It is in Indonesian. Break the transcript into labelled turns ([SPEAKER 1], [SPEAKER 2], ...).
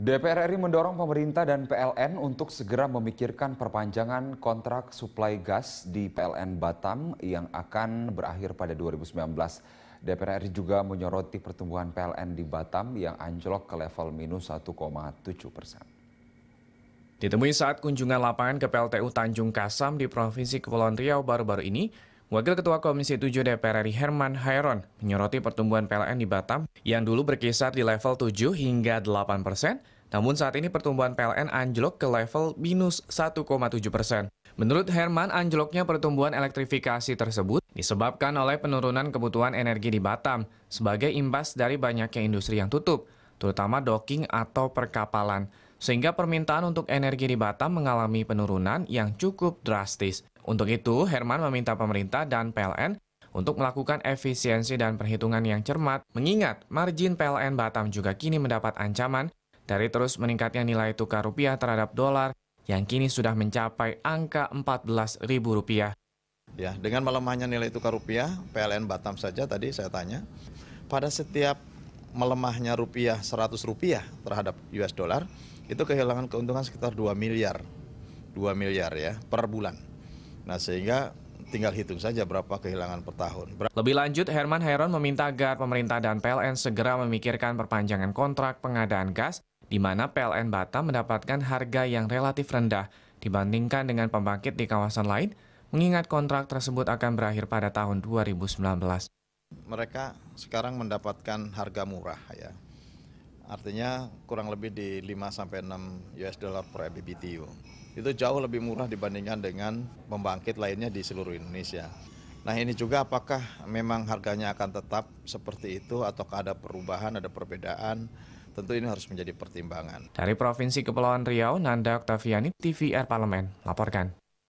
[SPEAKER 1] DPR RI mendorong pemerintah dan PLN untuk segera memikirkan perpanjangan kontrak suplai gas di PLN Batam yang akan berakhir pada 2019. DPR RI juga menyoroti pertumbuhan PLN di Batam yang anjlok ke level minus 1,7 persen. Ditemui saat kunjungan lapangan ke PLTU Tanjung
[SPEAKER 2] Kasam di Provinsi Kepulauan Riau baru-baru ini, Wakil Ketua Komisi 7 DPR RI Herman Hairon menyoroti pertumbuhan PLN di Batam yang dulu berkisar di level 7 hingga 8 persen, namun saat ini pertumbuhan PLN anjlok ke level minus 1,7 persen. Menurut Herman, anjloknya pertumbuhan elektrifikasi tersebut disebabkan oleh penurunan kebutuhan energi di Batam sebagai imbas dari banyaknya industri yang tutup, terutama docking atau perkapalan sehingga permintaan untuk energi di Batam mengalami penurunan yang cukup drastis. Untuk itu, Herman meminta pemerintah dan PLN untuk melakukan efisiensi dan perhitungan yang cermat, mengingat margin PLN Batam juga kini mendapat ancaman dari terus meningkatnya nilai tukar rupiah terhadap dolar yang kini sudah mencapai angka Rp14.000.
[SPEAKER 3] Ya, dengan melemahnya nilai tukar rupiah, PLN Batam saja tadi saya tanya, pada setiap melemahnya rupiah 100 rupiah terhadap US dollar, itu kehilangan keuntungan sekitar 2 miliar. 2 miliar ya per bulan. Nah sehingga tinggal hitung saja berapa kehilangan per tahun. Lebih lanjut, Herman
[SPEAKER 2] Heron meminta agar pemerintah dan PLN segera memikirkan perpanjangan kontrak pengadaan gas, di mana PLN Batam mendapatkan harga yang relatif rendah dibandingkan dengan pembangkit di kawasan lain, mengingat kontrak tersebut akan berakhir pada tahun 2019.
[SPEAKER 3] Mereka sekarang mendapatkan harga murah ya, artinya kurang lebih di 5 sampai 6 US dollar per MMBTU. Itu jauh lebih murah dibandingkan dengan pembangkit lainnya di seluruh Indonesia. Nah ini juga apakah memang harganya akan tetap seperti itu atau ada perubahan, ada perbedaan? Tentu ini harus menjadi pertimbangan.
[SPEAKER 2] Dari Provinsi Kepulauan Riau, Nanda Oktaviani, TVR Parlemen, laporkan.